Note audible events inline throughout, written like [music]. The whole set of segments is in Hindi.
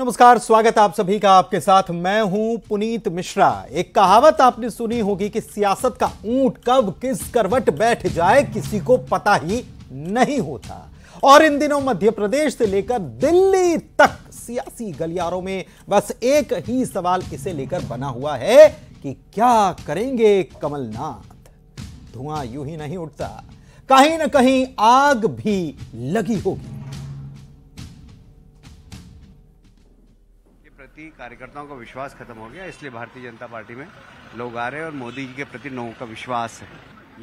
नमस्कार स्वागत आप सभी का आपके साथ मैं हूं पुनीत मिश्रा एक कहावत आपने सुनी होगी कि सियासत का ऊंट कब किस करवट बैठ जाए किसी को पता ही नहीं होता और इन दिनों मध्य प्रदेश से लेकर दिल्ली तक सियासी गलियारों में बस एक ही सवाल इसे लेकर बना हुआ है कि क्या करेंगे कमलनाथ धुआं यूं ही नहीं उठता कहीं ना कहीं आग भी लगी होगी प्रति कार्यकर्ताओं का विश्वास खत्म हो गया इसलिए भारतीय जनता पार्टी में लोग आ रहे हैं और मोदी जी के प्रति लोगों का विश्वास है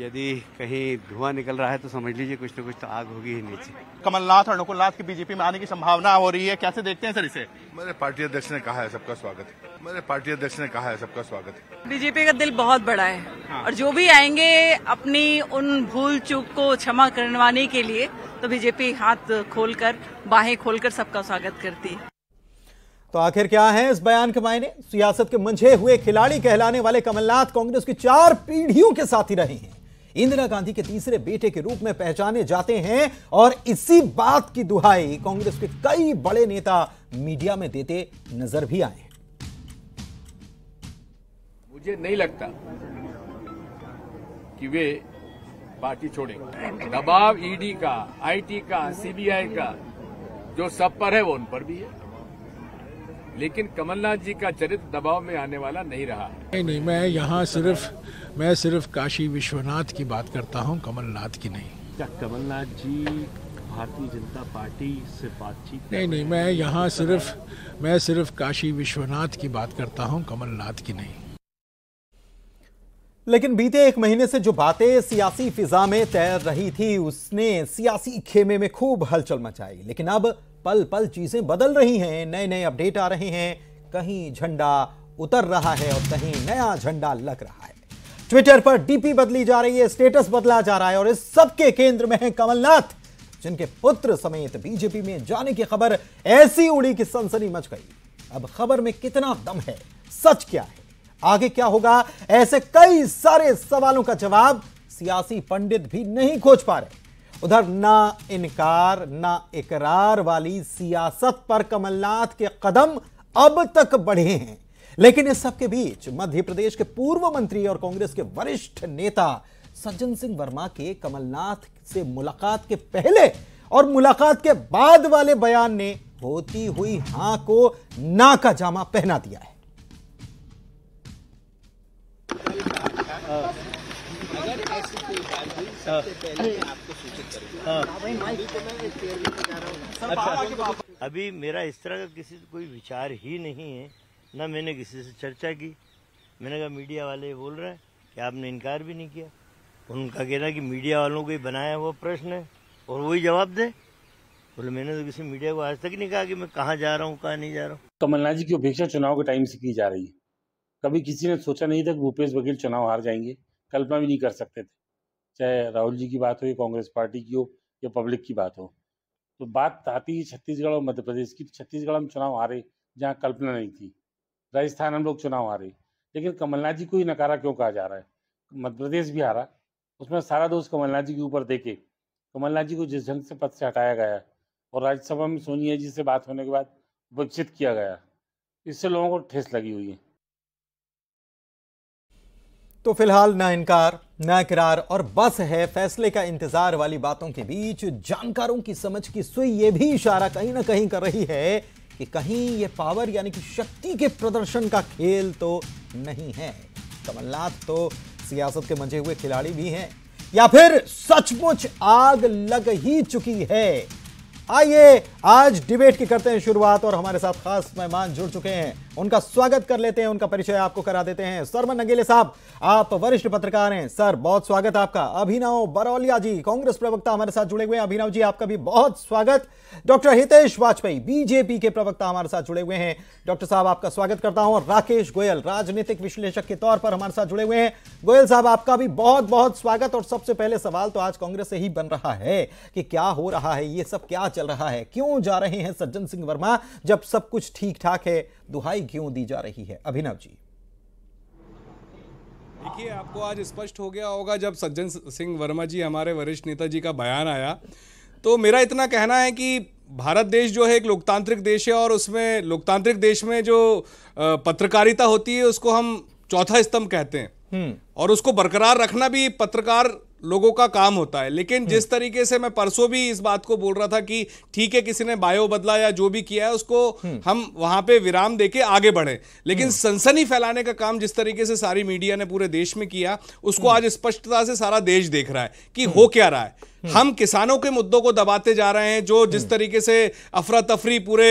यदि कहीं धुआं निकल रहा है तो समझ लीजिए कुछ न तो कुछ तो आग होगी ही नीचे कमलनाथ और नकुलनाथ की बीजेपी में आने की संभावना हो रही है कैसे देखते हैं सर इसे मेरे पार्टी अध्यक्ष ने कहा है सबका स्वागत है मेरे पार्टी अध्यक्ष ने कहा है सबका स्वागत है बीजेपी का दिल बहुत बड़ा है हाँ। और जो भी आएंगे अपनी उन भूल चूक को क्षमा करवाने के लिए तो बीजेपी हाथ खोलकर बाहें खोलकर सबका स्वागत करती है तो आखिर क्या है इस बयान के मायने सियासत के मंझे हुए खिलाड़ी कहलाने वाले कमलनाथ कांग्रेस की चार पीढ़ियों के साथी रहे हैं इंदिरा गांधी के तीसरे बेटे के रूप में पहचाने जाते हैं और इसी बात की दुहाई कांग्रेस के कई बड़े नेता मीडिया में देते नजर भी आए मुझे नहीं लगता कि वे पार्टी छोड़ेंगे दबाव ईडी e का आईटी का सीबीआई का जो सब पर है वो उन पर भी है लेकिन कमलनाथ जी का चरित्र दबाव में आने वाला नहीं रहा नहीं नहीं मैं यहाँ सिर्फ मैं सिर्फ काशी विश्वनाथ की बात करता हूँ कमलनाथ की नहीं क्या कमलनाथ जी भारतीय जनता पार्टी से बातचीत नहीं नहीं मैं यहाँ सिर्फ मैं सिर्फ काशी विश्वनाथ की बात करता हूँ कमलनाथ की नहीं लेकिन बीते एक महीने से जो बातें सियासी फिजा में तैर रही थी उसने सियासी खेमे में खूब हलचल मचाई लेकिन अब पल पल चीजें बदल रही हैं नए नए अपडेट आ रहे हैं कहीं झंडा उतर रहा है और कहीं नया झंडा लग रहा है ट्विटर पर डीपी बदली जा रही है स्टेटस बदला जा रहा है और इस सबके केंद्र में है कमलनाथ जिनके पुत्र समेत बीजेपी में जाने की खबर ऐसी उड़ी कि सनसनी मच गई अब खबर में कितना दम है सच क्या है आगे क्या होगा ऐसे कई सारे सवालों का जवाब सियासी पंडित भी नहीं खोज पा रहे उधर ना इनकार ना इकरार वाली सियासत पर कमलनाथ के कदम अब तक बढ़े हैं लेकिन इस सबके बीच मध्य प्रदेश के पूर्व मंत्री और कांग्रेस के वरिष्ठ नेता सज्जन सिंह वर्मा के कमलनाथ से मुलाकात के पहले और मुलाकात के बाद वाले बयान ने होती हुई हां को ना का जामा पहना दिया है हाँ। अभी मेरा इस तरह का किसी से कोई विचार ही नहीं है ना मैंने किसी से चर्चा की मैंने कहा मीडिया वाले बोल रहे हैं कि आपने इनकार भी नहीं किया उनका कहना कि मीडिया वालों को ही बनाया हुआ प्रश्न है और वही जवाब दे बोले मैंने तो किसी मीडिया को आज तक नहीं कहा कि मैं कहाँ जा रहा हूँ कहाँ नहीं जा रहा हूँ कमलनाथ जी की अपेक्षा चुनाव के टाइम से की जा रही है कभी किसी ने सोचा नहीं था कि भूपेश बघेल चुनाव हार जाएंगे कल्पना भी नहीं कर सकते थे चाहे राहुल जी की बात हो या कांग्रेस पार्टी की हो या पब्लिक की बात हो तो बात आती है छत्तीसगढ़ और मध्य प्रदेश की तो छत्तीसगढ़ हम चुनाव हारे जहाँ कल्पना नहीं थी राजस्थान हम लोग चुनाव हारे लेकिन कमलनाथ जी को ही नकारा क्यों कहा जा रहा है मध्य प्रदेश भी हारा उसमें सारा दोष कमलनाथ जी के ऊपर देखे कमलनाथ जी को जिस ढंग से पद से हटाया गया और राज्यसभा में सोनिया जी से बात होने के बाद विकसित किया गया इससे लोगों को ठेस लगी हुई है तो फिलहाल ना इनकार ना किरार और बस है फैसले का इंतजार वाली बातों के बीच जानकारों की समझ की सुई ये भी इशारा कहीं ना कहीं कर रही है कि कहीं ये पावर यानी कि शक्ति के प्रदर्शन का खेल तो नहीं है कमलनाथ तो सियासत के मंझे हुए खिलाड़ी भी हैं या फिर सचमुच आग लग ही चुकी है आइए आज डिबेट की करते हैं शुरुआत और हमारे साथ खास मेहमान जुड़ चुके हैं उनका स्वागत कर लेते हैं उनका परिचय आपको करा देते हैं सरमन नगेले साहब आप वरिष्ठ पत्रकार हैं सर बहुत स्वागत आपका अभिनव बरौलिया जी कांग्रेस प्रवक्ता हमारे साथ जुड़े हुए हैं अभिनव जी आपका भी बहुत स्वागत डॉक्टर हितेश वाजपेयी बीजेपी के प्रवक्ता हमारे साथ जुड़े हुए हैं डॉक्टर साहब आपका स्वागत करता हूं राकेश गोयल राजनीतिक विश्लेषक के तौर पर हमारे साथ जुड़े हुए हैं गोयल साहब आपका भी बहुत बहुत स्वागत और सबसे पहले सवाल तो आज कांग्रेस से ही बन रहा है कि क्या हो रहा है ये सब क्या चल रहा है क्यों जा रहे हैं सज्जन सिंह वर्मा जब सब कुछ ठीक ठाक है दुहाई सफाई क्यों दी जा रही है अभिनव जी देखिए आपको आज स्पष्ट हो गया होगा जब सज्जन सिंह वर्मा जी हमारे वरिष्ठ नेता जी का बयान आया तो मेरा इतना कहना है कि भारत देश जो है एक लोकतांत्रिक देश है और उसमें लोकतांत्रिक देश में जो पत्रकारिता होती है उसको हम चौथा स्तंभ कहते हैं हम्म। और उसको बरकरार रखना भी पत्रकार लोगों का काम होता है लेकिन हम्म। जिस तरीके से मैं परसों भी इस बात को बोल रहा था कि ठीक है किसी ने बायो बदला या जो भी किया है उसको हम्म। हम वहां पे विराम देके आगे बढ़े लेकिन हम्म। सनसनी फैलाने का काम जिस तरीके से सारी मीडिया ने पूरे देश में किया उसको आज स्पष्टता से सारा देश देख रहा है कि हो क्या रहा है हम्म। हम किसानों के मुद्दों को दबाते जा रहे हैं जो जिस हम्म। तरीके से अफरा तफरी पूरे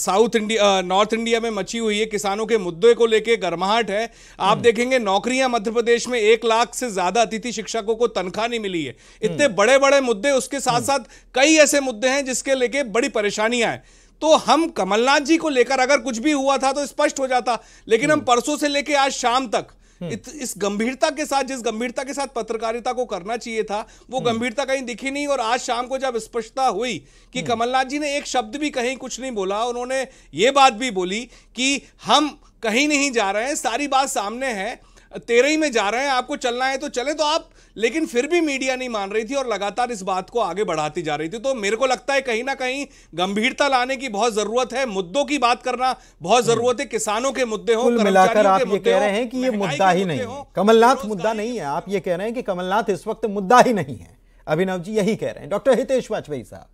साउथ इंडिया नॉर्थ इंडिया में मची हुई है किसानों के मुद्दे को लेके गर्माहट है आप हम्म। देखेंगे नौकरियां मध्य प्रदेश में एक लाख से ज्यादा अतिथि शिक्षकों को तनख्वाह नहीं मिली है इतने बड़े बड़े मुद्दे उसके साथ साथ कई ऐसे मुद्दे हैं जिसके लेके बड़ी परेशानियां हैं तो हम कमलनाथ जी को लेकर अगर कुछ भी हुआ था तो स्पष्ट हो जाता लेकिन हम परसों से लेके आज शाम तक हम्म। इत, इस गंभीरता के साथ जिस गंभीरता के साथ पत्रकारिता को करना चाहिए था वो हम्म। गंभीरता कहीं दिखी नहीं और आज शाम को जब स्पष्टता हुई कि हम्म। कमलनाथ जी ने एक शब्द भी कहीं कुछ नहीं बोला उन्होंने ये बात भी बोली कि हम कहीं नहीं जा रहे हैं सारी बात सामने है तेरह ही में जा रहे हैं आपको चलना है तो चले तो आप लेकिन फिर भी मीडिया नहीं मान रही थी और लगातार इस बात को आगे बढ़ाती जा रही थी तो मेरे को लगता है कहीं ना कहीं गंभीरता लाने की बहुत जरूरत है मुद्दों की बात करना बहुत जरूरत है किसानों के मुद्दे हो मिलाकर आप ये कह रहे हैं कि ये मुद्दा ही नहीं है कमलनाथ मुद्दा नहीं है आप ये कह रहे हैं कि कमलनाथ इस वक्त मुद्दा ही नहीं है अभिनव जी यही कह रहे हैं डॉक्टर हितेश वाजपेयी साहब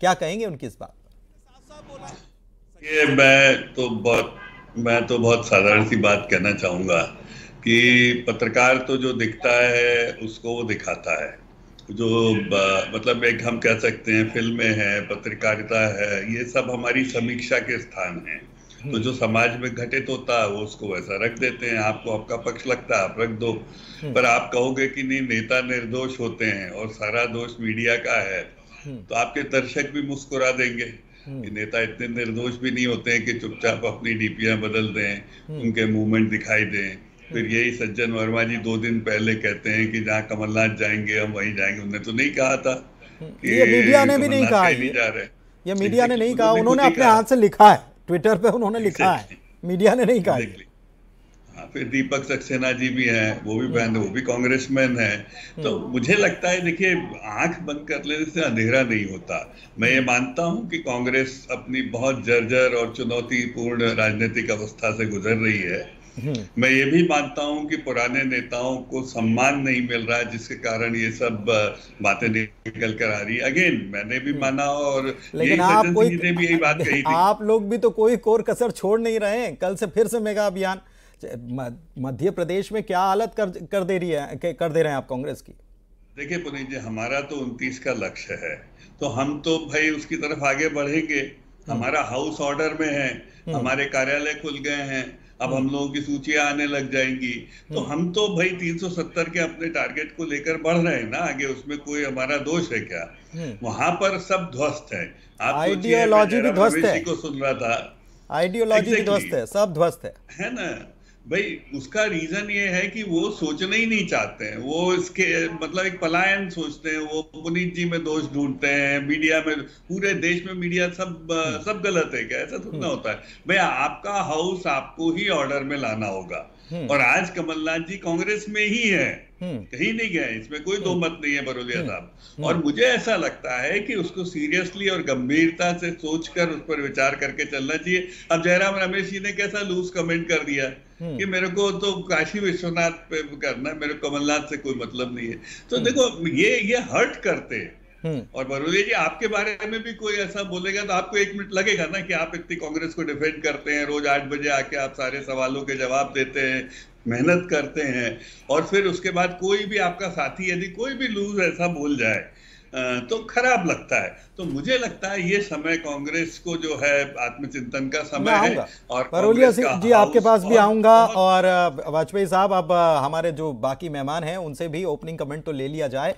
क्या कहेंगे उनकी इस बात ये मैं तो बहुत मैं तो बहुत साधारण सी बात कहना चाहूंगा कि पत्रकार तो जो दिखता है उसको वो दिखाता है जो मतलब एक हम कह सकते हैं फिल्में हैं पत्रकारिता है ये सब हमारी समीक्षा के स्थान है तो जो समाज में घटित होता है वो उसको वैसा रख देते हैं आपको आपका पक्ष लगता है आप रख दो हम्म। पर आप कहोगे कि नहीं नेता निर्दोष होते हैं और सारा दोष मीडिया का है हम्म। तो आपके दर्शक भी मुस्कुरा देंगे हम्म। कि नेता इतने निर्दोष भी नहीं होते हैं कि चुपचाप अपनी डीपियां बदल दें उनके मूवमेंट दिखाई दें फिर यही सज्जन वर्मा जी दो दिन पहले कहते हैं कि जहाँ कमलनाथ जाएंगे हम वहीं जाएंगे उन्होंने तो नहीं कहा था कि ये मीडिया ने भी नहीं कहा नहीं जा रहे ये मीडिया ने नहीं कहा उन्होंने अपने हाथ से लिखा है ट्विटर पे उन्होंने लिखा है मीडिया ने नहीं कहा फिर दीपक सक्सेना जी भी हैं वो भी हम्म। बहन वो भी कांग्रेसमैन हैं तो हम्म। मुझे लगता है देखिए आंख बंद कर लेने से अंधेरा नहीं होता मैं ये हम्म। मानता हूं कि कांग्रेस अपनी बहुत जर्जर और चुनौतीपूर्ण राजनीतिक अवस्था से गुजर रही है मैं ये भी मानता हूं कि पुराने नेताओं को सम्मान नहीं मिल रहा जिसके कारण ये सब बातें निकल कर आ रही अगेन मैंने भी हम्म। माना और लेकिन आप कोई ने भी यही बात [laughs] कही थी आप लोग भी तो कोई कोर कसर छोड़ नहीं रहे कल से फिर से मेगा अभियान मध्य प्रदेश में क्या हालत कर कर दे रही है कर दे रहे हैं आप कांग्रेस की देखिए पुनीत जी हमारा तो उनतीस का लक्ष्य है तो हम तो भाई उसकी तरफ आगे बढ़ेंगे हम्म। हमारा हाउस ऑर्डर में है हम्म। हमारे कार्यालय खुल गए हैं अब हम हम्म। लोगों की सूचियां आने लग जाएंगी तो हम्म। हम तो भाई 370 के अपने टारगेट को लेकर बढ़ रहे हैं ना आगे उसमें कोई हमारा दोष है क्या हम्म। वहां पर सब ध्वस्त है आप आइडियोलॉजी भी ध्वस्त है को सुन रहा था आइडियोलॉजी भी ध्वस्त है सब ध्वस्त है है ना भाई उसका रीजन ये है कि वो सोचना ही नहीं चाहते हैं वो इसके मतलब एक पलायन सोचते हैं वो पुनीत जी में दोष ढूंढते हैं मीडिया में पूरे देश में मीडिया सब हम्म। सब गलत है क्या ऐसा थोड़ा हम्म। होता है भाई आपका हाउस आपको ही ऑर्डर में लाना होगा हम्म। और आज कमलनाथ जी कांग्रेस में ही है हम्म। कहीं नहीं गए इसमें कोई दो हम्म। मत नहीं है बरोलिया हम्म। साहब और मुझे ऐसा लगता है कि उसको सीरियसली और गंभीरता से सोचकर उस पर विचार करके चलना चाहिए अब जयराम रमेश जी ने कैसा लूज कमेंट कर दिया कि मेरे को तो काशी विश्वनाथ पे करना मेरे कमलनाथ से कोई मतलब नहीं है तो देखो ये ये हर्ट करते हैं और बरोलिया जी आपके बारे में भी कोई ऐसा बोलेगा तो आपको एक मिनट लगेगा ना कि आप इतनी कांग्रेस को डिफेंड करते हैं रोज आठ बजे आके आप सारे सवालों के जवाब देते हैं मेहनत करते हैं और फिर उसके बाद कोई भी आपका साथी यदि कोई भी लूज ऐसा बोल जाए तो खराब लगता है तो मुझे लगता है ये समय कांग्रेस को जो है आत्मचिंतन का समय है और परोलिया सिंह जी आपके पास भी आऊंगा और वाजपेयी साहब अब हमारे जो बाकी मेहमान हैं उनसे भी ओपनिंग कमेंट तो ले लिया जाए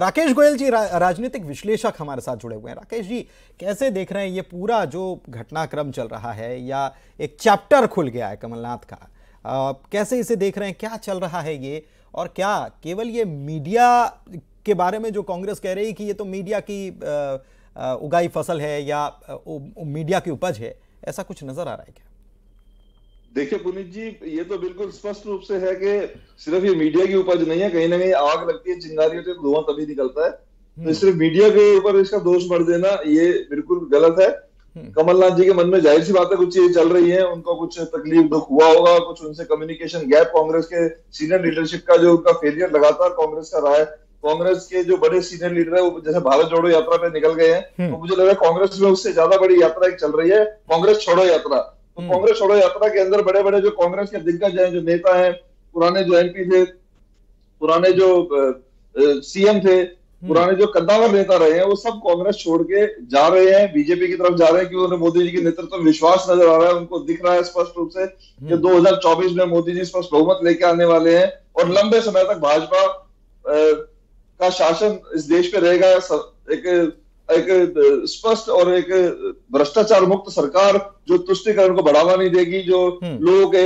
राकेश गोयल जी रा, राजनीतिक विश्लेषक हमारे साथ जुड़े हुए हैं राकेश जी कैसे देख रहे हैं ये पूरा जो घटनाक्रम चल रहा है या एक चैप्टर खुल गया है कमलनाथ का कैसे इसे देख रहे हैं क्या चल रहा है ये और क्या केवल ये मीडिया के बारे में जो कांग्रेस कह रही कि ये तो मीडिया की उगाई फसल है या मीडिया की उपज है ऐसा कुछ नजर आ रहा है क्या देखिए पुनीत जी ये तो बिल्कुल स्पष्ट रूप से है कि सिर्फ ये मीडिया की उपज नहीं है कहीं ना कहीं आग लगती है चिंगारियों से धुआं तभी निकलता है हम्म। तो सिर्फ मीडिया के ऊपर इसका दोष मर देना ये बिल्कुल गलत है हम्म। कमलनाथ जी के मन में जाहिर सी बात है कुछ चीजें चल रही है उनको कुछ तकलीफ दुख हुआ होगा कुछ उनसे कम्युनिकेशन गैप कांग्रेस के सीनियर लीडरशिप का जो उनका फेलियर लगातार कांग्रेस का रहा है कांग्रेस के जो बड़े सीनियर लीडर है वो जैसे भारत जोड़ो यात्रा पे निकल गए हैं हम्म। तो मुझे लग रहा है कांग्रेस में उससे ज्यादा बड़ी यात्रा एक चल रही है कांग्रेस छोड़ो यात्रा तो हम्म। कांग्रेस छोड़ो यात्रा के अंदर बड़े बड़े जो कांग्रेस के दिग्गज हैं जो नेता हैं पुराने जो एमपी थे पुराने जो सीएम थे हम्म। पुराने जो कद्दावर नेता रहे हैं वो सब कांग्रेस छोड़ के जा रहे हैं बीजेपी की तरफ जा रहे हैं क्योंकि उन्हें मोदी जी के नेतृत्व में विश्वास नजर आ रहा है उनको दिख रहा है स्पष्ट रूप से कि 2024 हम्म। में मोदी जी स्पष्ट बहुमत लेके आने वाले हैं और लंबे समय तक भाजपा का शासन इस देश पे रहेगा एक एक स्पष्ट और एक भ्रष्टाचार मुक्त सरकार जो तुष्टिकरण को बढ़ावा नहीं देगी जो हम्म। लोगों के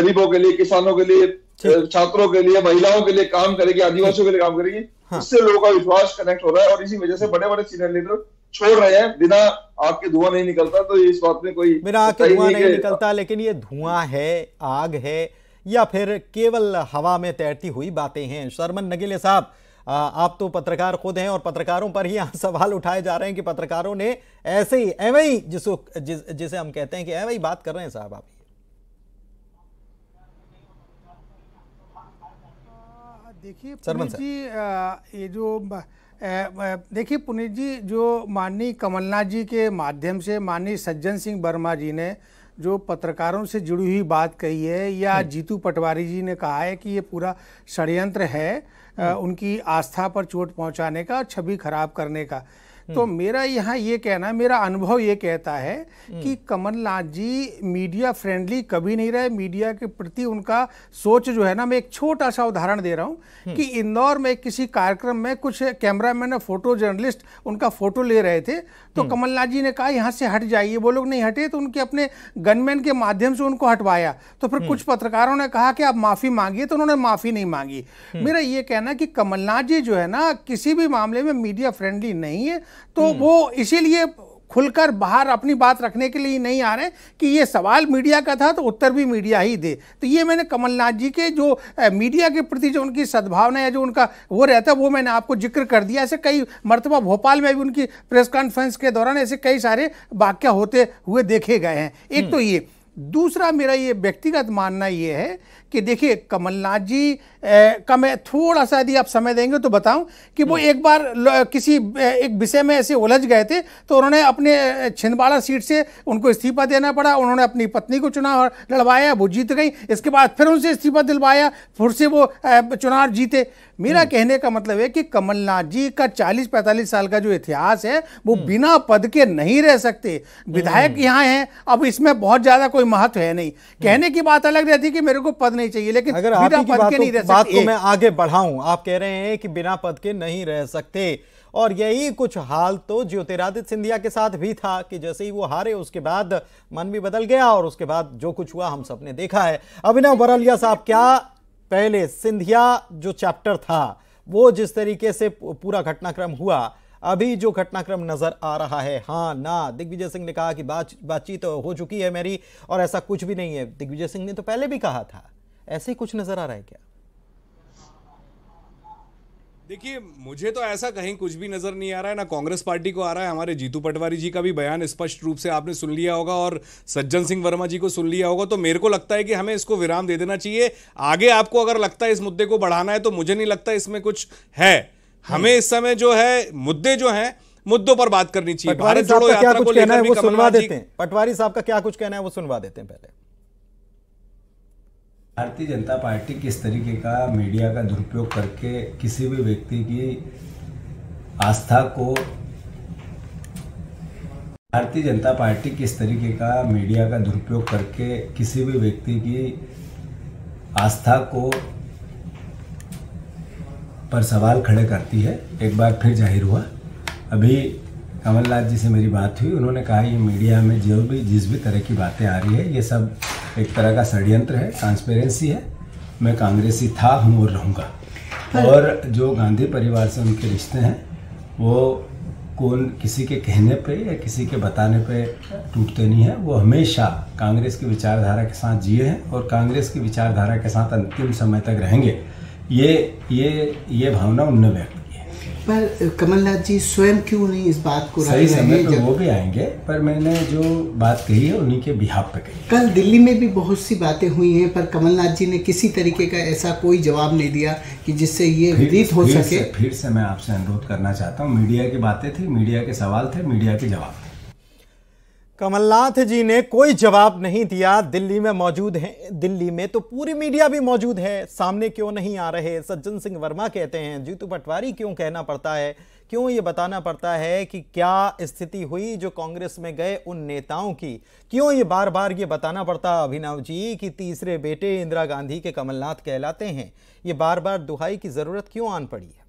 गरीबों के लिए किसानों के लिए छात्रों के लिए महिलाओं के लिए काम करेगी आदिवासियों के लिए काम करेगी हाँ। उससे लोगों का विश्वास कनेक्ट हो रहा है और इसी वजह से बड़े बड़े सीनियर लीडर छोड़ रहे हैं बिना आग के धुआं नहीं निकलता तो इस बात में कोई बिना आग के धुआं नहीं, निकलता लेकिन ये धुआं है आग है या फिर केवल हवा में तैरती हुई बातें हैं शर्मन नगेले साहब आप तो पत्रकार खुद हैं और पत्रकारों पर ही यहाँ [laughs] सवाल उठाए जा रहे हैं कि पत्रकारों ने ऐसे ही एवं जिसको जिस, जिसे हम कहते हैं कि एवं बात कर रहे हैं साहब आप देखिए पुनीत जी ये जो देखिए पुनीत जी जो माननीय कमलनाथ जी के माध्यम से माननीय सज्जन सिंह वर्मा जी ने जो पत्रकारों से जुड़ी हुई बात कही है या हम्म। जीतू पटवारी जी ने कहा है कि ये पूरा षडयंत्र है हम्म। उनकी आस्था पर चोट पहुंचाने का और छवि खराब करने का तो मेरा यहाँ ये कहना मेरा अनुभव ये कहता है कि कमलनाथ जी मीडिया फ्रेंडली कभी नहीं रहे मीडिया के प्रति उनका सोच जो है ना मैं एक छोटा सा उदाहरण दे रहा हूँ कि इंदौर में किसी कार्यक्रम में कुछ कैमरामैन और फोटो जर्नलिस्ट उनका फोटो ले रहे थे तो हम्म। कमलनाथ जी ने कहा यहाँ से हट जाइए वो लोग नहीं हटे तो उनके अपने गनमैन के माध्यम से उनको हटवाया तो फिर हम्म। कुछ पत्रकारों ने कहा कि आप माफी मांगिए तो उन्होंने माफी नहीं मांगी हम्म। मेरा ये कहना कि कमलनाथ जी जो है ना किसी भी मामले में मीडिया फ्रेंडली नहीं है तो वो इसीलिए खुलकर बाहर अपनी बात रखने के लिए नहीं आ रहे कि ये सवाल मीडिया का था तो उत्तर भी मीडिया ही दे तो ये मैंने कमलनाथ जी के जो मीडिया के प्रति जो उनकी सद्भावना या जो उनका वो रहता है वो मैंने आपको जिक्र कर दिया ऐसे कई मरतबा भोपाल में भी उनकी प्रेस कॉन्फ्रेंस के दौरान ऐसे कई सारे वाक्य होते हुए देखे गए हैं एक हम्म। तो ये दूसरा मेरा ये व्यक्तिगत मानना ये है कि देखिए कमलनाथ जी का मैं थोड़ा सा यदि आप समय देंगे तो बताऊं कि वो हम्म। एक बार किसी एक विषय में ऐसे उलझ गए थे तो उन्होंने अपने छिंदवाड़ा सीट से उनको इस्तीफा देना पड़ा उन्होंने अपनी पत्नी को चुनाव लड़वाया वो जीत गई इसके बाद फिर उनसे इस्तीफा दिलवाया फिर से वो चुनाव जीते मेरा हम्म। कहने का मतलब है कि कमलनाथ जी का चालीस पैंतालीस साल का जो इतिहास है वो हम्म। बिना पद के नहीं रह सकते विधायक यहाँ हैं अब इसमें बहुत ज़्यादा कोई महत्व है नहीं कहने की बात अलग रहती कि मेरे को पद नहीं नहीं चाहिए लेकिन अगर बिना पद के नहीं रह सकते बात को मैं आगे बढ़ाऊं आप कह रहे हैं कि बिना पद के नहीं रह सकते और यही कुछ हाल तो ज्योतिरादित्य सिंधिया के साथ भी था कि जैसे ही वो हारे उसके बाद मन भी बदल गया और उसके बाद जो कुछ हुआ हम सबने देखा है अभिनव बरलिया साहब क्या पहले सिंधिया जो चैप्टर था वो जिस तरीके से पूरा घटनाक्रम हुआ अभी जो घटनाक्रम नजर आ रहा है हाँ ना दिग्विजय सिंह ने कहा कि बात बातचीत तो हो चुकी है मेरी और ऐसा कुछ भी नहीं है दिग्विजय सिंह ने तो पहले भी कहा था ऐसे ही कुछ नज़र आ रहा है क्या देखिए मुझे तो ऐसा कहीं कुछ भी नज़र नहीं आ रहा है ना कांग्रेस पार्टी को आ रहा है हमारे जीतू पटवारी जी का भी बयान स्पष्ट रूप से आपने सुन लिया होगा और सज्जन सिंह वर्मा जी को सुन लिया होगा तो मेरे को लगता है कि हमें इसको विराम दे देना चाहिए आगे आपको अगर लगता है इस मुद्दे को बढ़ाना है तो मुझे नहीं लगता इसमें कुछ है हमें इस समय जो है मुद्दे जो है मुद्दों पर बात करनी चाहिए भारत जोड़ो यात्रा को लेकर पटवारी साहब का क्या कुछ कहना है वो सुनवा देते हैं पहले भारतीय जनता पार्टी किस तरीके का मीडिया का दुरुपयोग करके किसी भी व्यक्ति की आस्था को भारतीय जनता पार्टी किस तरीके का मीडिया का दुरुपयोग करके किसी भी व्यक्ति की आस्था को पर सवाल खड़े करती है एक बार फिर जाहिर हुआ अभी कमलनाथ जी से मेरी बात हुई उन्होंने कहा ये मीडिया में जो भी जिस भी तरह की बातें आ रही है ये सब एक तरह का षड्यंत्र है ट्रांसपेरेंसी है मैं कांग्रेसी था हूँ और रहूँगा और जो गांधी परिवार से उनके रिश्ते हैं वो कौन किसी के कहने पे या किसी के बताने पे टूटते नहीं है वो हमेशा कांग्रेस की विचारधारा के साथ जिए हैं और कांग्रेस की विचारधारा के साथ अंतिम समय तक रहेंगे ये ये ये भावना उनने व्यक्त पर कमलनाथ जी स्वयं क्यों नहीं इस बात को सही समय पे वो भी आएंगे पर मैंने जो बात कही है उन्हीं के बिहार पे कही कल दिल्ली में भी बहुत सी बातें हुई हैं पर कमलनाथ जी ने किसी तरीके का ऐसा कोई जवाब नहीं दिया कि जिससे ये विदित हो फिर सके से, फिर से मैं आपसे अनुरोध करना चाहता हूँ मीडिया की बातें थी मीडिया के सवाल थे मीडिया के जवाब कमलनाथ जी ने कोई जवाब नहीं दिया दिल्ली में मौजूद हैं दिल्ली में तो पूरी मीडिया भी मौजूद है सामने क्यों नहीं आ रहे सज्जन सिंह वर्मा कहते हैं जीतू पटवारी क्यों कहना पड़ता है क्यों ये बताना पड़ता है कि क्या स्थिति हुई जो कांग्रेस में गए उन नेताओं की क्यों ये बार बार ये बताना पड़ता अभिनव जी कि तीसरे बेटे इंदिरा गांधी के कमलनाथ कहलाते हैं ये बार बार दुहाई की ज़रूरत क्यों आन पड़ी है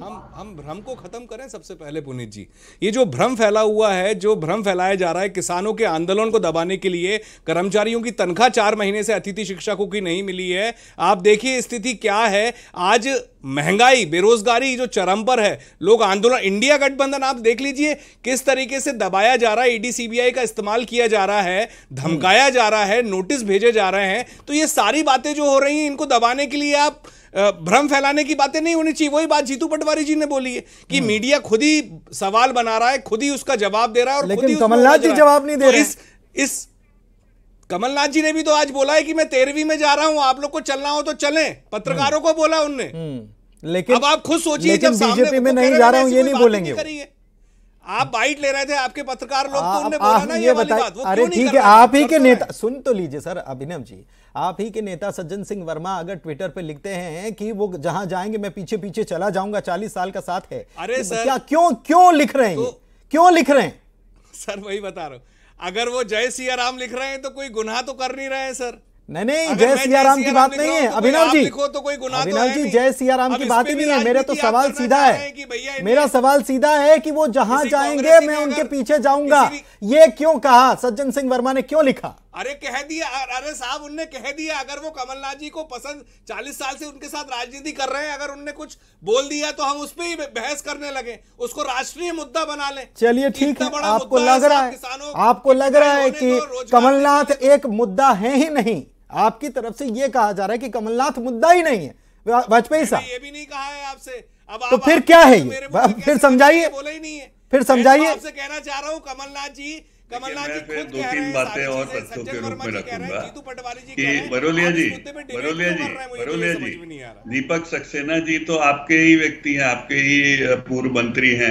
हम हम भ्रम को ख़त्म करें सबसे पहले पुनीत जी ये जो भ्रम फैला हुआ है जो भ्रम फैलाया जा रहा है किसानों के आंदोलन को दबाने के लिए कर्मचारियों की तनख्वाह चार महीने से अतिथि शिक्षकों की नहीं मिली है आप देखिए स्थिति क्या है आज महंगाई बेरोजगारी जो चरम पर है लोग आंदोलन इंडिया गठबंधन आप देख लीजिए किस तरीके से दबाया जा रहा है ईडी सीबीआई का इस्तेमाल किया जा रहा है धमकाया जा रहा है नोटिस भेजे जा रहे हैं तो ये सारी बातें जो हो रही हैं इनको दबाने के लिए आप भ्रम फैलाने की बातें नहीं होनी चाहिए वही बात जीतू पटवारी जी ने बोली है कि हम्म। मीडिया खुद ही सवाल बना रहा है खुद ही उसका जवाब दे रहा है और ही कमलनाथ जी जवाब नहीं दे तो रहे इस कमलनाथ जी ने भी तो आज बोला है कि मैं तेरहवीं में जा रहा हूं आप लोग को चलना हो तो चलें पत्रकारों को बोला उनने हम्म, लेकिन अब आप खुद सोचिए जब बीजेपी में नहीं जा रहा हूं ये नहीं बोलेंगे आप बाइट ले रहे थे आपके पत्रकार लोग तो उनने बोला ना ये, वाली बात अरे ठीक है आप ही के तो नेता सुन तो लीजिए सर अभिनव जी आप ही के नेता सज्जन सिंह वर्मा अगर ट्विटर पे लिखते हैं कि वो जहां जाएंगे मैं पीछे पीछे चला जाऊंगा चालीस साल का साथ है अरे सर क्या क्यों क्यों लिख रहे हैं तो- क्यों लिख रहे हैं सर वही बता रहा हूं अगर वो जय सिया राम लिख रहे हैं तो कोई गुनाह तो कर नहीं रहे हैं सर नहीं नहीं तो तो तो जय सिया राम की बात नहीं है अभिनव जी तो कोई गुना अभिनव जी जय सिया राम की बात ही नहीं है मेरा तो सवाल सीधा है मेरा सवाल सीधा है कि वो जहां जाएंगे मैं उनके पीछे जाऊंगा ये क्यों कहा सज्जन सिंह वर्मा ने क्यों लिखा अरे कह दिया अरे साहब उनने कह दिया अगर वो कमलनाथ जी को पसंद चालीस साल से उनके साथ राजनीति कर रहे हैं अगर उनने कुछ बोल दिया तो हम उस पर ही बहस करने लगे उसको राष्ट्रीय मुद्दा बना ले चलिए ठीक है आपको लग रहा है आपको लग रहा है कि कमलनाथ एक मुद्दा है ही नहीं आपकी तरफ से ये कहा जा रहा है कि कमलनाथ मुद्दा ही नहीं है वाजपेयी साहब ये भी नहीं कहा है आपसे अब तो फिर क्या है ये फिर समझाइए बोले ही नहीं है फिर तो समझाइए आपसे कहना चाह रहा हूँ कमलनाथ जी कमलनाथ जी खुद दो तीन बातें और तथ्यों के रूप में रखूंगा कि बरोलिया जी बरोलिया जी तो बरोलिया जी दीपक सक्सेना जी तो आपके ही व्यक्ति हैं आपके ही पूर्व मंत्री हैं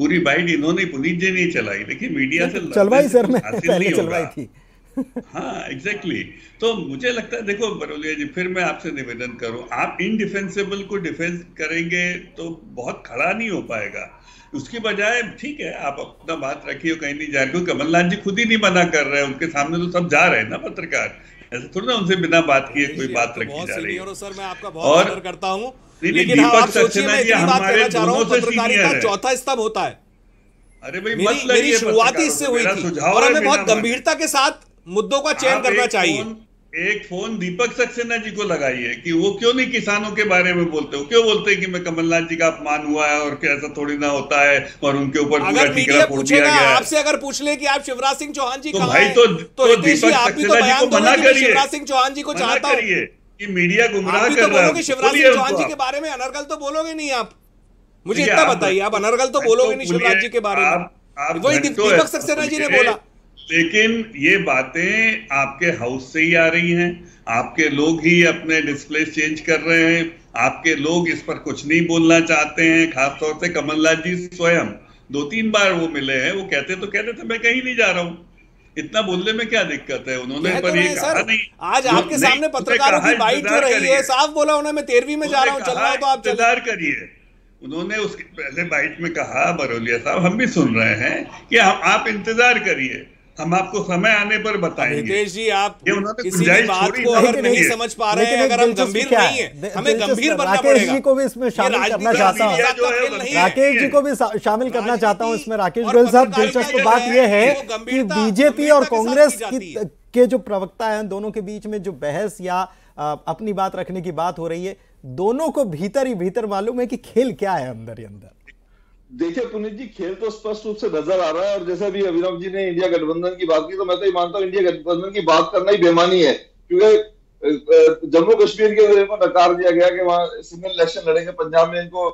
पूरी बाइट इन्होंने पुलिस जी नहीं चलाई देखिए मीडिया से तो चलवाई सर मैं चलवाई थी हाँ एग्जैक्टली exactly. तो मुझे लगता है देखो बरोलिया जी फिर मैं आपसे निवेदन करूं आप इनडिफेंसेबल को डिफेंस करेंगे तो बहुत खड़ा नहीं हो पाएगा उसकी बजाय ठीक है आप अपना बात रखिए कहीं नहीं जा रहे क्योंकि कमलनाथ जी खुद ही नहीं मना कर रहे हैं उनके सामने तो सब जा रहे हैं ना पत्रकार ऐसे थोड़ी ना उनसे बिना बात किए कोई बात तो रखी जा रही है सर मैं आपका बहुत करता हूँ लेकिन चौथा स्तंभ होता है अरे भाई मत लगी शुरुआत ही इससे हुई थी और हमें बहुत गंभीरता के साथ मुद्दों का चयन करना चाहिए एक फोन दीपक सक्सेना जी को लगाइए कि वो क्यों नहीं किसानों के बारे में बोलते हो क्यों बोलते हैं कि मैं कमलनाथ जी का अपमान हुआ है और कैसा थोड़ी ना होता है और उनके ऊपर पूरा टीकरा फोड़ दिया आपसे अगर पूछ ले कि आप शिवराज सिंह चौहान जी तो भाई तो, तो, तो दीपक तो सक्सेना जी को तो मना करिए शिवराज सिंह चौहान जी को चाहता करिए कि मीडिया गुमराह तो कर रहा है शिवराज सिंह चौहान जी के बारे में अनर्गल तो बोलोगे नहीं आप मुझे इतना बताइए आप अनर्गल तो बोलोगे नहीं शिवराज जी के बारे में वही दीपक सक्सेना जी ने बोला लेकिन ये बातें आपके हाउस से ही आ रही हैं आपके लोग ही अपने डिस्प्ले चेंज कर रहे हैं आपके लोग इस पर कुछ नहीं बोलना चाहते हैं खासतौर से कमलनाथ जी स्वयं दो तीन बार वो मिले हैं वो कहते तो कहते थे मैं कहीं नहीं जा रहा हूँ इतना बोलने में क्या दिक्कत है उन्होंने तो पर ये कहा नहीं आज आपके सामने पत्रकारों की बाइट हो रही है साफ बोला उन्होंने मैं तेरहवीं में जा रहा हूँ चल रहा है तो आप इंतजार करिए उन्होंने उसके पहले बाइट में कहा बरोलिया साहब हम भी सुन रहे हैं कि हम आप इंतजार करिए हम आपको समय आने पर बताएंगे जी आप किसी बात को अगर नहीं समझ पा रहे हैं अगर हम गंभीर नहीं है हमें गंभीर बनना राकेश जी को भी इसमें शामिल करना चाहता हूँ राकेश जी को भी शामिल करना चाहता हूँ इसमें राकेश गोयल साहब दिलचस्प बात यह है कि बीजेपी और कांग्रेस के जो प्रवक्ता है दोनों के बीच में जो बहस या अपनी बात रखने की बात हो रही है दोनों को भीतर ही भीतर मालूम है कि खेल क्या है अंदर ही अंदर देखिए पुनीत जी खेल तो स्पष्ट रूप से नजर आ रहा है और जैसे अभी अभिनव जी ने इंडिया गठबंधन की बात की तो मैं तो ये मानता हूँ इंडिया गठबंधन की बात करना ही बेमानी है क्योंकि जम्मू कश्मीर के इनको नकार दिया गया कि वहाँ सिंगल इलेक्शन लड़ेंगे पंजाब में इनको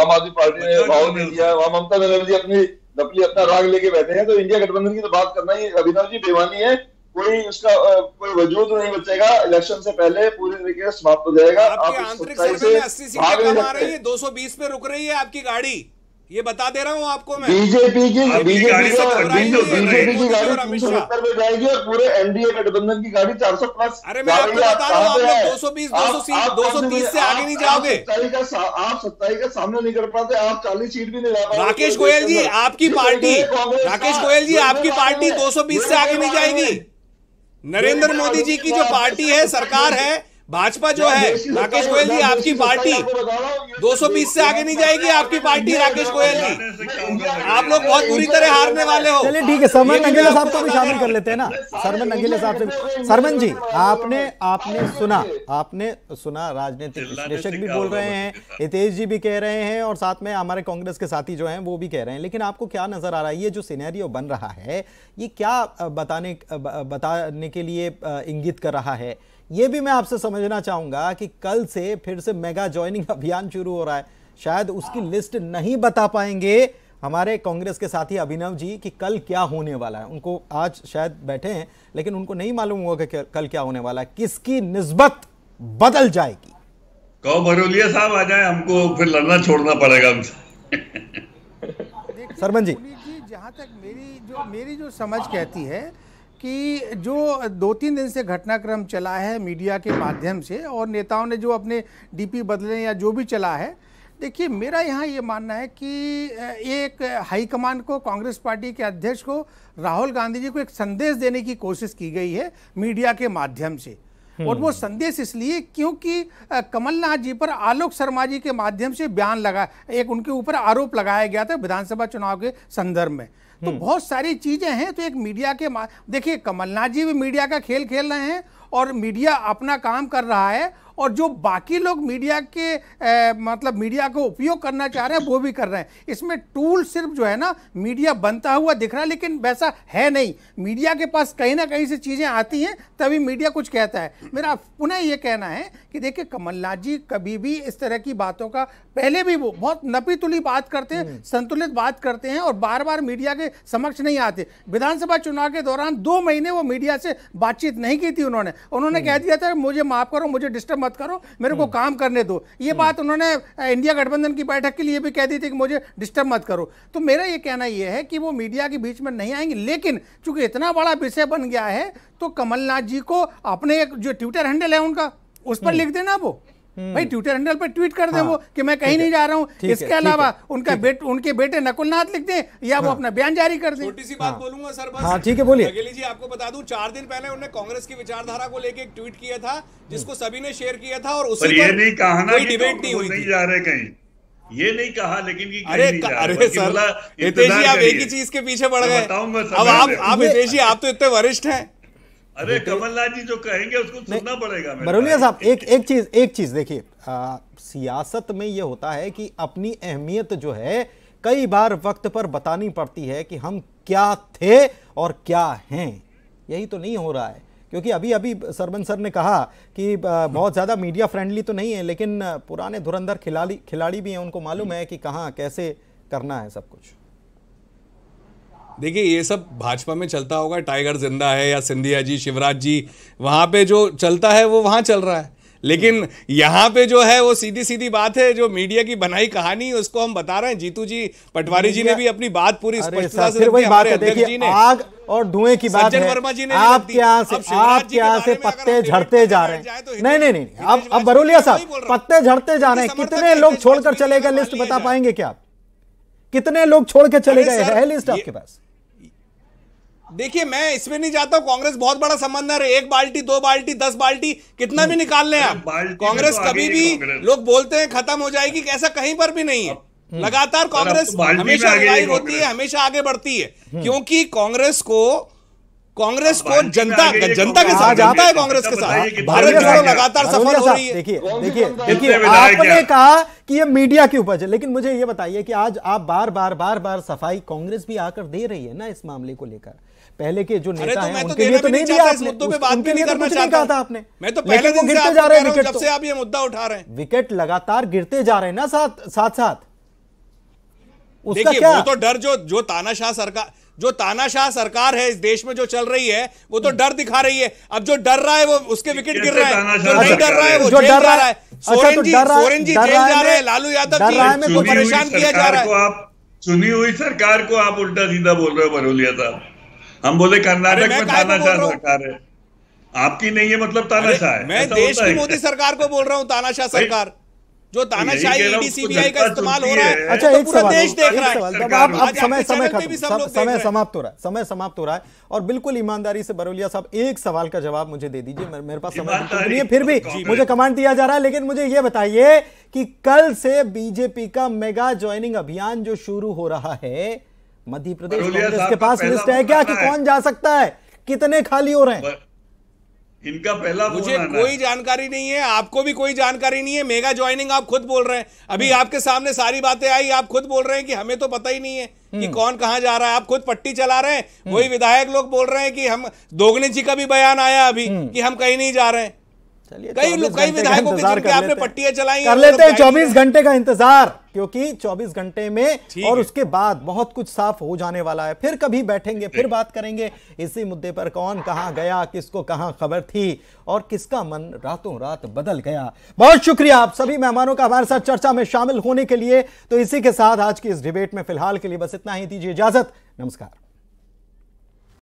आम आदमी पार्टी ने भाव नहीं दिया वहां ममता बनर्जी अपनी नकली अपना राग लेके बैठे हैं तो इंडिया गठबंधन की तो बात करना ही अभिनव जी बेमानी है कोई उसका कोई वजूद नहीं बचेगा इलेक्शन से पहले पूरी तरीके से समाप्त हो जाएगा आप आंतरिक सर्वे में अस्सी सीटें कम आ रही है दो सौ बीस पे रुक रही है आपकी गाड़ी ये बता दे रहा हूँ आपको मैं बीजेपी की बीजेपी बीजेपी की गाड़ी सत्तर में जाएगी और पूरे एनडीए गठबंधन की गाड़ी चार सौ प्लस अरे मैं आपको बता रहा हूँ दो सौ बीस दो सौ दो सौ तीस से आगे नहीं जाओगे आप सत्ताई का सामना नहीं कर पाते आप चालीस सीट भी नहीं जा पाते राकेश गोयल जी आपकी पार्टी राकेश गोयल जी आपकी पार्टी दो सौ बीस से आगे नहीं जाएगी नरेंद्र मोदी जी की जो पार्टी है सरकार है भाजपा जो है राकेश गोयल जी आपकी पार्टी 220 से आगे नहीं जाएगी आपकी पार्टी राकेश गोयल जी आप लोग बहुत बुरी तरह हारने वाले हो चलिए ठीक है सरमन नगेले साहब को भी शामिल कर लेते हैं ना सरमन नगेले साहब से सरमन जी आपने आपने सुना आपने सुना राजनीतिक विश्लेषक भी बोल रहे हैं हितेश जी भी कह रहे हैं और साथ में हमारे कांग्रेस के साथी जो है वो भी कह रहे हैं लेकिन आपको क्या नजर आ रहा है ये जो सीनेरियो बन रहा है ये क्या बताने बताने के लिए इंगित कर रहा है ये भी मैं आपसे समझना चाहूंगा कि कल से फिर से मेगा ज्वाइनिंग अभियान शुरू हो रहा है शायद उसकी हाँ। लिस्ट नहीं बता पाएंगे हमारे कांग्रेस के साथी अभिनव जी कि कल क्या होने वाला है उनको आज शायद बैठे हैं लेकिन उनको नहीं मालूम होगा कि कल क्या होने वाला है किसकी निस्बत बदल जाएगी कहो भरोलिया साहब आ जाए हमको फिर लड़ना छोड़ना पड़ेगा हमसे सरमन जी जहां तक मेरी जो मेरी जो समझ कहती है कि जो दो तीन दिन से घटनाक्रम चला है मीडिया के माध्यम से और नेताओं ने जो अपने डीपी बदले या जो भी चला है देखिए मेरा यहाँ ये मानना है कि एक हाईकमान को कांग्रेस पार्टी के अध्यक्ष को राहुल गांधी जी को एक संदेश देने की कोशिश की गई है मीडिया के माध्यम से और वो हम्म। संदेश इसलिए क्योंकि कमलनाथ जी पर आलोक शर्मा जी के माध्यम से बयान लगा एक उनके ऊपर आरोप लगाया गया था विधानसभा चुनाव के संदर्भ में तो हम्म। बहुत सारी चीजें हैं तो एक मीडिया के देखिए कमलनाथ जी भी मीडिया का खेल खेल रहे हैं और मीडिया अपना काम कर रहा है और जो बाकी लोग मीडिया के ए, मतलब मीडिया को उपयोग करना चाह रहे हैं वो भी कर रहे हैं इसमें टूल सिर्फ जो है ना मीडिया बनता हुआ दिख रहा है लेकिन वैसा है नहीं मीडिया के पास कहीं ना कहीं से चीज़ें आती हैं तभी मीडिया कुछ कहता है मेरा पुनः ये कहना है कि देखिए कमलनाथ जी कभी भी इस तरह की बातों का पहले भी वो बहुत नपी बात करते हैं हम्म। संतुलित बात करते हैं और बार बार मीडिया के समक्ष नहीं आते विधानसभा चुनाव के दौरान दो महीने वो मीडिया से बातचीत नहीं की थी उन्होंने उन्होंने हम्म। कह दिया था मुझे माफ करो मुझे डिस्टर्ब मत करो मेरे को हम्म। काम करने दो ये हम्म। बात उन्होंने इंडिया गठबंधन की बैठक के लिए भी कह दी थी कि मुझे डिस्टर्ब मत करो तो मेरा ये कहना यह है कि वो मीडिया के बीच में नहीं आएंगे लेकिन चूंकि इतना बड़ा विषय बन गया है तो कमलनाथ जी को अपने जो ट्विटर हैंडल है उनका उस पर हम्म। लिख देना वो हम्म। भाई ट्विटर हैंडल पर ट्वीट कर दे हाँ, वो कि मैं कहीं नहीं जा रहा हूँ इसके अलावा उनका बेट उनके बेटे नकुलनाथ लिख दें या हाँ, वो अपना बयान जारी कर दें छोटी सी बात हाँ, बोलूंगा सर बस हाँ ठीक है बोलिए अगेली जी आपको बता दूं चार दिन पहले उन्होंने कांग्रेस की विचारधारा को लेकर एक ट्वीट किया था जिसको सभी ने शेयर किया था और उसे नहीं कहा ना डिबेट नहीं हुई नहीं जा रहे कहीं ये नहीं कहा लेकिन कि अरे अरे सर हितेश जी आप एक ही चीज के पीछे बढ़ गए अब आप आप हितेश जी आप तो इतने वरिष्ठ हैं अरे कमलनाथ जी जो कहेंगे उसको सुनना पड़ेगा बरौलिया साहब एक एक चीज एक चीज देखिए सियासत में ये होता है कि अपनी अहमियत जो है कई बार वक्त पर बतानी पड़ती है कि हम क्या थे और क्या हैं यही तो नहीं हो रहा है क्योंकि अभी अभी सरबन सर ने कहा कि बहुत ज़्यादा मीडिया फ्रेंडली तो नहीं है लेकिन पुराने धुरंधर खिलाड़ी खिलाड़ी भी हैं उनको मालूम है कि कहाँ कैसे करना है सब कुछ देखिए ये सब भाजपा में चलता होगा टाइगर जिंदा है या सिंधिया जी शिवराज जी वहाँ पे जो चलता है वो वहाँ चल रहा है लेकिन यहाँ पे जो है वो सीधी सीधी बात है जो मीडिया की बनाई कहानी उसको हम बता रहे हैं जीतू जी पटवारी जी ने भी अपनी बात पूरी स्पष्टता से अध्यक्ष जी ने आग और धुएं की बात है वर्मा जी ने आप यहाँ से आप यहाँ से तो पत्ते झड़ते जा रहे हैं नहीं नहीं नहीं अब अब बरोलिया साहब पत्ते झड़ते जा रहे हैं कितने लोग छोड़कर चले गए लिस्ट बता पाएंगे क्या आप कितने लोग छोड़ के चले गए लिस्ट आपके पास देखिए मैं इसमें नहीं जाता कांग्रेस बहुत बड़ा संबंध है एक बाल्टी दो बाल्टी दस बाल्टी कितना भी निकाल लें आप तो कांग्रेस तो कभी भी लोग बोलते हैं खत्म हो जाएगी ऐसा कहीं पर भी नहीं है हम्म। लगातार तो कांग्रेस हमेशा होती है हमेशा आगे बढ़ती है हम्म। क्योंकि कांग्रेस को कांग्रेस को जनता जनता के साथ जाता है कांग्रेस के साथ भारत जोड़ो लगातार सफल हो रही है देखिए देखिए देखिए आपने कहा कि ये मीडिया की उपज है लेकिन मुझे ये बताइए कि आज आप बार बार बार बार सफाई कांग्रेस भी आकर दे रही है ना इस मामले को लेकर पहले के जो नेता तो हैं तो उनके लिए तो नहीं दिया आपने मुद्दों पे बात भी नहीं तो करना चाहता कहा था आपने मैं तो पहले दिन गिरते जा रहे हैं जब से आप ये मुद्दा उठा रहे हैं विकेट लगातार गिरते जा रहे हैं ना साथ साथ साथ उसका क्या वो तो डर जो जो तानाशाह सरकार जो तानाशाह सरकार है इस देश में जो चल रही है वो तो डर दिखा रही है अब जो डर रहा है वो उसके विकेट गिर रहा है जो नहीं डर रहा है वो अच्छा, तो डर रहा है सोरेन जी सोरेन जी जेल जा रहे हैं लालू यादव जी को परेशान किया जा रहा है चुनी हुई सरकार को आप उल्टा सीधा बोल रहे हो बरोलिया साहब हम बोले कर्नाटक में तानाशाह सरकार है आपकी नहीं है मतलब तानाशाह है मैं देश की मोदी सरकार को बोल रहा हूँ तानाशाह सरकार जो तो तानाशाही ईडी सीबीआई का तो इस्तेमाल हो रहा है अच्छा एक तो पूरा देश देख रहा है समय समय समय समाप्त हो रहा है समय समाप्त हो रहा है और बिल्कुल ईमानदारी से बरोलिया साहब एक सवाल का जवाब मुझे दे दीजिए मेरे पास समय नहीं है फिर भी मुझे कमांड दिया जा रहा है लेकिन मुझे ये बताइए कि कल से बीजेपी का मेगा ज्वाइनिंग अभियान जो शुरू हो रहा है मध्य प्रदेश के पास लिस्ट है क्या कि कौन जा सकता है कितने खाली हो रहे हैं इनका पहला मुझे कोई जानकारी नहीं है आपको भी कोई जानकारी नहीं है मेगा ज्वाइनिंग आप खुद बोल रहे हैं अभी हम्म। आपके सामने सारी बातें आई आप खुद बोल रहे हैं कि हमें तो पता ही नहीं है कि हम्म। कौन कहाँ जा रहा है आप खुद पट्टी चला रहे हैं वही हम्म। विधायक लोग बोल रहे हैं कि हम दोगने जी का भी बयान आया अभी कि हम कहीं नहीं जा रहे हैं कई कई विधायकों के जिनके आपने पट्टियां चलाई कर लेते हैं चौबीस घंटे का इंतजार क्योंकि 24 घंटे में और उसके बाद बहुत कुछ साफ हो जाने वाला है फिर कभी बैठेंगे फिर बात करेंगे इसी मुद्दे पर कौन कहां गया किसको कहां खबर थी और किसका मन रातों रात बदल गया बहुत शुक्रिया आप सभी मेहमानों का हमारे साथ चर्चा में शामिल होने के लिए तो इसी के साथ आज की इस डिबेट में फिलहाल के लिए बस इतना ही दीजिए इजाजत नमस्कार